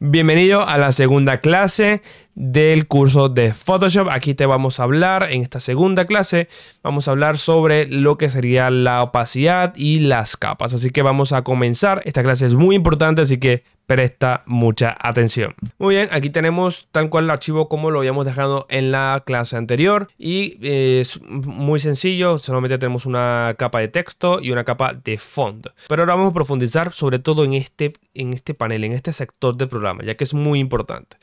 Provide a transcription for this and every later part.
Bienvenido a la segunda clase del curso de Photoshop. Aquí te vamos a hablar, en esta segunda clase, vamos a hablar sobre lo que sería la opacidad y las capas. Así que vamos a comenzar. Esta clase es muy importante, así que presta mucha atención. Muy bien, aquí tenemos tal cual el archivo como lo habíamos dejado en la clase anterior y eh, es muy sencillo, solamente tenemos una capa de texto y una capa de fondo. Pero ahora vamos a profundizar sobre todo en este, en este panel, en este sector del programa, ya que es muy importante.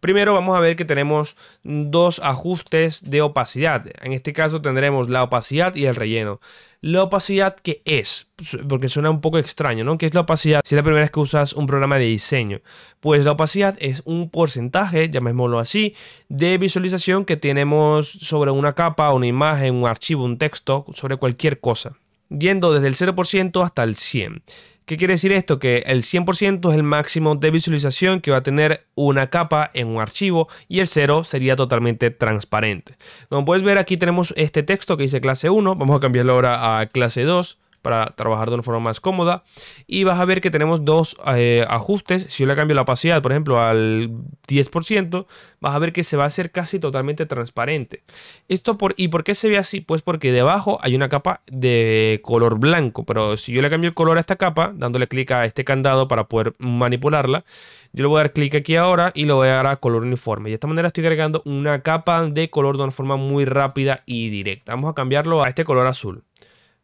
Primero vamos a ver que tenemos dos ajustes de opacidad. En este caso tendremos la opacidad y el relleno la opacidad que es, porque suena un poco extraño, ¿no? ¿Qué es la opacidad? Si es la primera vez que usas un programa de diseño, pues la opacidad es un porcentaje, llamémoslo así, de visualización que tenemos sobre una capa, una imagen, un archivo, un texto, sobre cualquier cosa, yendo desde el 0% hasta el 100%. ¿Qué quiere decir esto? Que el 100% es el máximo de visualización que va a tener una capa en un archivo y el 0 sería totalmente transparente. Como puedes ver aquí tenemos este texto que dice clase 1, vamos a cambiarlo ahora a clase 2 para trabajar de una forma más cómoda. Y vas a ver que tenemos dos eh, ajustes. Si yo le cambio la opacidad, por ejemplo, al 10%, vas a ver que se va a hacer casi totalmente transparente. Esto ¿Y por qué se ve así? Pues porque debajo hay una capa de color blanco. Pero si yo le cambio el color a esta capa, dándole clic a este candado para poder manipularla, yo le voy a dar clic aquí ahora y lo voy a dar a color uniforme. de esta manera estoy agregando una capa de color de una forma muy rápida y directa. Vamos a cambiarlo a este color azul.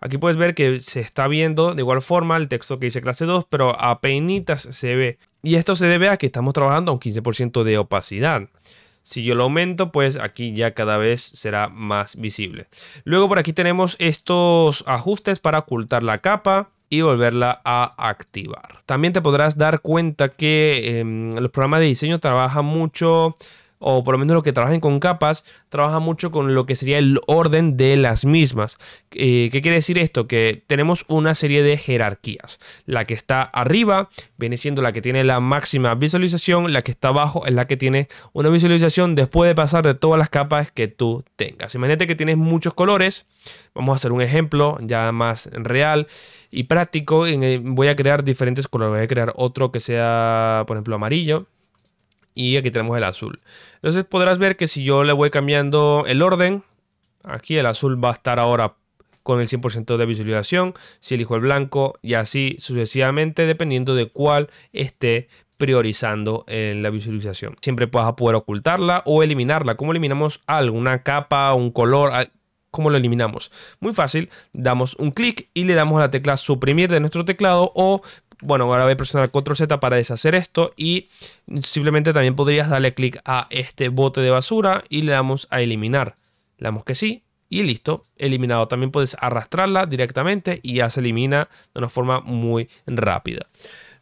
Aquí puedes ver que se está viendo de igual forma el texto que dice clase 2, pero a peinitas se ve. Y esto se debe a que estamos trabajando a un 15% de opacidad. Si yo lo aumento, pues aquí ya cada vez será más visible. Luego por aquí tenemos estos ajustes para ocultar la capa y volverla a activar. También te podrás dar cuenta que em, los programas de diseño trabajan mucho o por lo menos los que trabajen con capas, trabajan mucho con lo que sería el orden de las mismas. Eh, ¿Qué quiere decir esto? Que tenemos una serie de jerarquías. La que está arriba viene siendo la que tiene la máxima visualización, la que está abajo es la que tiene una visualización después de pasar de todas las capas que tú tengas. Imagínate que tienes muchos colores, vamos a hacer un ejemplo ya más real y práctico, voy a crear diferentes colores, voy a crear otro que sea, por ejemplo, amarillo y aquí tenemos el azul. Entonces podrás ver que si yo le voy cambiando el orden, aquí el azul va a estar ahora con el 100% de visualización, si elijo el blanco y así sucesivamente dependiendo de cuál esté priorizando en la visualización. Siempre vas a poder ocultarla o eliminarla. ¿Cómo eliminamos algo? Una capa, un color, ah, ¿Cómo lo eliminamos? Muy fácil, damos un clic y le damos a la tecla suprimir de nuestro teclado o bueno, ahora voy a presionar CTRL Z para deshacer esto y simplemente también podrías darle clic a este bote de basura y le damos a eliminar. Le damos que sí y listo, eliminado. También puedes arrastrarla directamente y ya se elimina de una forma muy rápida.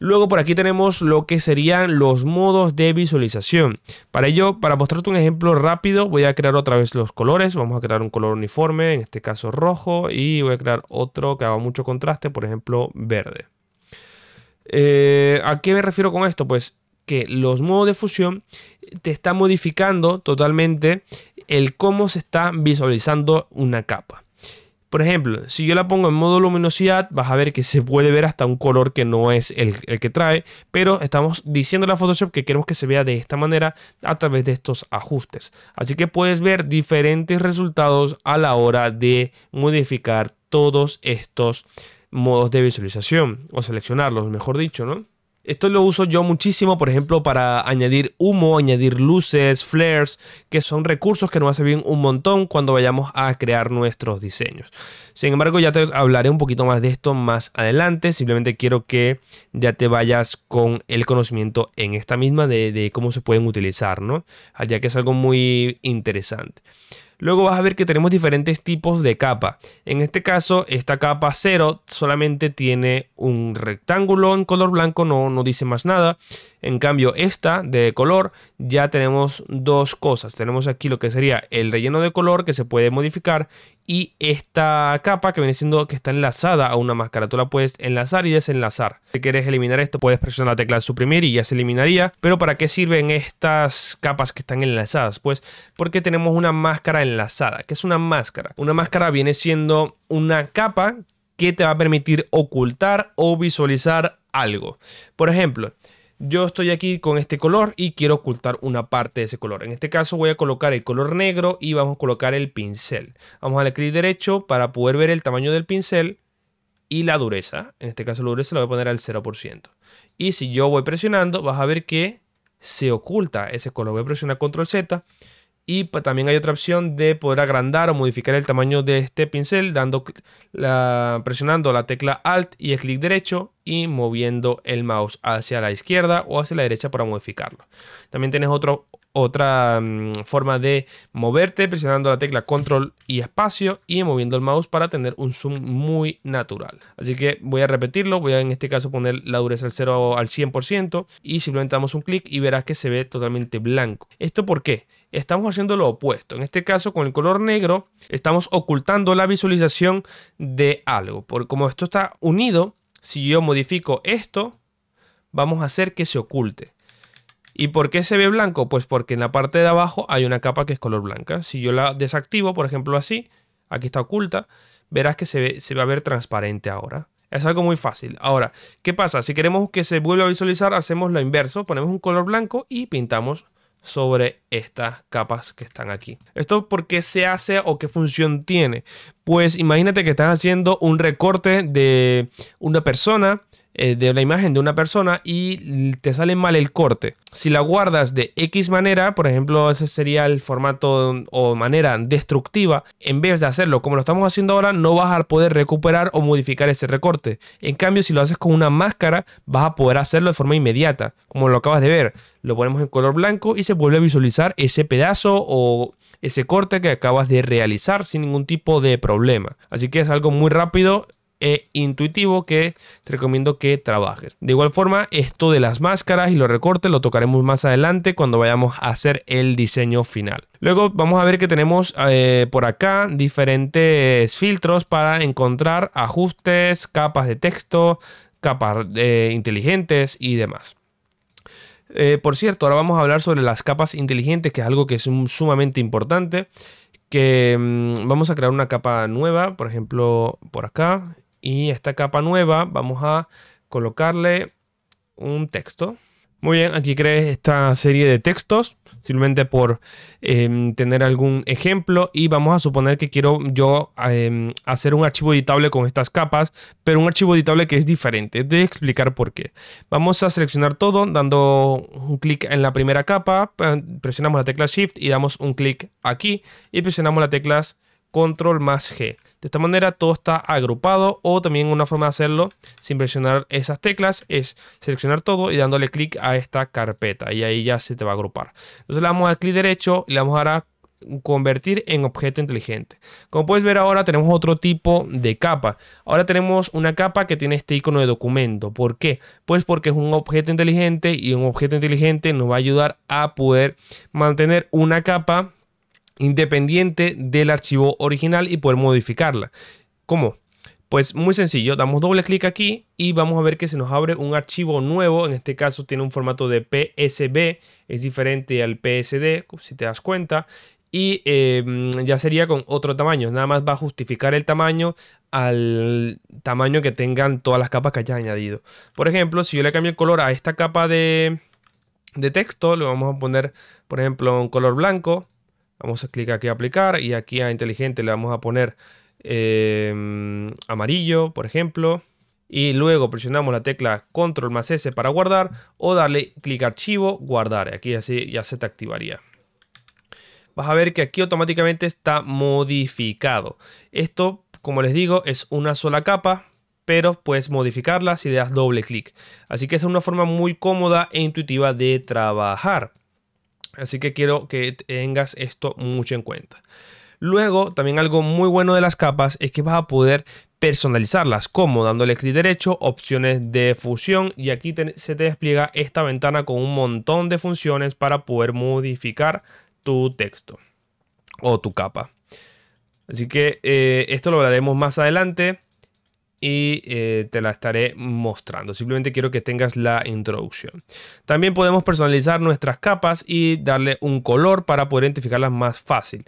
Luego por aquí tenemos lo que serían los modos de visualización. Para ello, para mostrarte un ejemplo rápido, voy a crear otra vez los colores. Vamos a crear un color uniforme, en este caso rojo, y voy a crear otro que haga mucho contraste, por ejemplo verde. Eh, ¿A qué me refiero con esto? Pues que los modos de fusión te están modificando totalmente el cómo se está visualizando una capa. Por ejemplo, si yo la pongo en modo luminosidad, vas a ver que se puede ver hasta un color que no es el, el que trae, pero estamos diciendo a Photoshop que queremos que se vea de esta manera a través de estos ajustes. Así que puedes ver diferentes resultados a la hora de modificar todos estos modos de visualización o seleccionarlos, mejor dicho, ¿no? Esto lo uso yo muchísimo, por ejemplo, para añadir humo, añadir luces, flares, que son recursos que nos hacen bien un montón cuando vayamos a crear nuestros diseños. Sin embargo, ya te hablaré un poquito más de esto más adelante. Simplemente quiero que ya te vayas con el conocimiento en esta misma de, de cómo se pueden utilizar, ¿no? Ya que es algo muy interesante. Luego vas a ver que tenemos diferentes tipos de capa. En este caso, esta capa 0 solamente tiene un rectángulo en color blanco, no, no dice más nada. En cambio, esta de color ya tenemos dos cosas. Tenemos aquí lo que sería el relleno de color que se puede modificar y esta capa que viene siendo que está enlazada a una máscara. Tú la puedes enlazar y desenlazar. Si quieres eliminar esto, puedes presionar la tecla suprimir y ya se eliminaría. Pero ¿para qué sirven estas capas que están enlazadas? Pues porque tenemos una máscara enlazada. que es una máscara? Una máscara viene siendo una capa que te va a permitir ocultar o visualizar algo. Por ejemplo, yo estoy aquí con este color y quiero ocultar una parte de ese color. En este caso voy a colocar el color negro y vamos a colocar el pincel. Vamos a darle clic derecho para poder ver el tamaño del pincel y la dureza. En este caso la dureza la voy a poner al 0%. Y si yo voy presionando, vas a ver que se oculta ese color. Voy a presionar control Z y también hay otra opción de poder agrandar o modificar el tamaño de este pincel dando presionando la tecla Alt y el clic derecho y moviendo el mouse hacia la izquierda o hacia la derecha para modificarlo. También tienes otro, otra mm, forma de moverte presionando la tecla control y espacio y moviendo el mouse para tener un zoom muy natural. Así que voy a repetirlo, voy a en este caso poner la dureza al 0 al 100% y simplemente damos un clic y verás que se ve totalmente blanco. ¿Esto por qué? Estamos haciendo lo opuesto. En este caso con el color negro estamos ocultando la visualización de algo. Por como esto está unido, si yo modifico esto, vamos a hacer que se oculte. ¿Y por qué se ve blanco? Pues porque en la parte de abajo hay una capa que es color blanca. Si yo la desactivo, por ejemplo así, aquí está oculta, verás que se, ve, se va a ver transparente ahora. Es algo muy fácil. Ahora, ¿qué pasa? Si queremos que se vuelva a visualizar, hacemos lo inverso, ponemos un color blanco y pintamos sobre estas capas que están aquí. ¿Esto por qué se hace o qué función tiene? Pues imagínate que estás haciendo un recorte de una persona eh, de la imagen de una persona y te sale mal el corte. Si la guardas de X manera, por ejemplo, ese sería el formato o manera destructiva, en vez de hacerlo como lo estamos haciendo ahora, no vas a poder recuperar o modificar ese recorte. En cambio, si lo haces con una máscara, vas a poder hacerlo de forma inmediata, como lo acabas de ver. Lo ponemos en color blanco y se vuelve a visualizar ese pedazo o ese corte que acabas de realizar sin ningún tipo de problema. Así que es algo muy rápido e intuitivo que te recomiendo que trabajes. De igual forma, esto de las máscaras y los recortes lo tocaremos más adelante cuando vayamos a hacer el diseño final. Luego vamos a ver que tenemos eh, por acá diferentes filtros para encontrar ajustes, capas de texto, capas eh, inteligentes y demás. Eh, por cierto, ahora vamos a hablar sobre las capas inteligentes, que es algo que es sumamente importante que mm, vamos a crear una capa nueva, por ejemplo, por acá, y esta capa nueva vamos a colocarle un texto. Muy bien, aquí crees esta serie de textos, simplemente por em, tener algún ejemplo y vamos a suponer que quiero yo em, hacer un archivo editable con estas capas, pero un archivo editable que es diferente, de explicar por qué. Vamos a seleccionar todo dando un clic en la primera capa, presionamos la tecla Shift y damos un clic aquí y presionamos la tecla Control más G. De esta manera todo está agrupado o también una forma de hacerlo sin presionar esas teclas es seleccionar todo y dándole clic a esta carpeta y ahí ya se te va a agrupar. Entonces le damos al clic derecho y le vamos a convertir en objeto inteligente. Como puedes ver ahora tenemos otro tipo de capa. Ahora tenemos una capa que tiene este icono de documento. ¿Por qué? Pues porque es un objeto inteligente y un objeto inteligente nos va a ayudar a poder mantener una capa independiente del archivo original y poder modificarla. ¿Cómo? Pues muy sencillo, damos doble clic aquí y vamos a ver que se nos abre un archivo nuevo, en este caso tiene un formato de PSB, es diferente al PSD, si te das cuenta, y em, ya sería con otro tamaño, nada más va a justificar el tamaño al tamaño que tengan todas las capas que haya añadido. Por ejemplo, si yo le cambio el color a esta capa de, de texto, le vamos a poner, por ejemplo, un color blanco, Vamos a clic aquí a aplicar y aquí a inteligente le vamos a poner em, amarillo, por ejemplo. Y luego presionamos la tecla control más S para guardar o darle clic archivo, guardar. Aquí así ya se te activaría vas a ver que aquí automáticamente está modificado. Esto, como les digo, es una sola capa, pero puedes modificarla si le das doble clic. Así que es una forma muy cómoda e intuitiva de trabajar. Así que quiero que tengas esto mucho en cuenta. Luego, también algo muy bueno de las capas es que vas a poder personalizarlas, como dándole clic derecho, opciones de fusión y aquí se te despliega esta ventana con un montón de funciones para poder modificar tu texto o tu capa. Así que eh, esto lo hablaremos más adelante y eh, te la estaré mostrando. Simplemente quiero que tengas la introducción. También podemos personalizar nuestras capas y darle un color para poder identificarlas más fácil.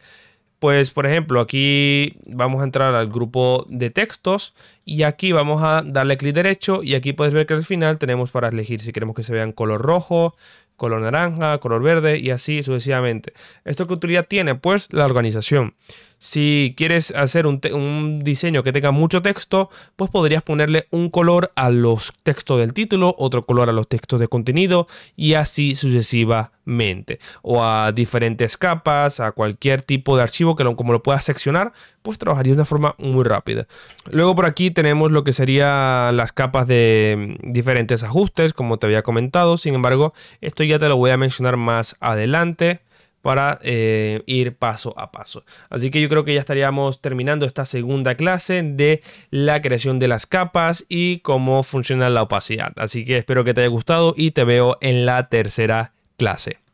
Pues por ejemplo, aquí vamos a entrar al grupo de textos y aquí vamos a darle clic derecho y aquí puedes ver que al final tenemos para elegir si queremos que se vean color rojo, color naranja, color verde y así sucesivamente. ¿Esto qué utilidad tiene? Pues la organización. Si quieres hacer un, diseño que tenga mucho texto, pues podrías ponerle un color a los textos del título, otro color a los textos de contenido y así sucesivamente. O a diferentes capas, a cualquier tipo de archivo que como lo puedas seccionar, pues trabajaría de una forma muy rápida. Luego por aquí tenemos lo que serían las capas de mm, diferentes ajustes, como te había comentado. Sin embargo, esto ya te lo voy a mencionar más adelante para eh, ir paso a paso. Así que yo creo que ya estaríamos terminando esta segunda clase de la creación de las capas y cómo funciona la opacidad. Así que espero que te haya gustado y te veo en la tercera clase.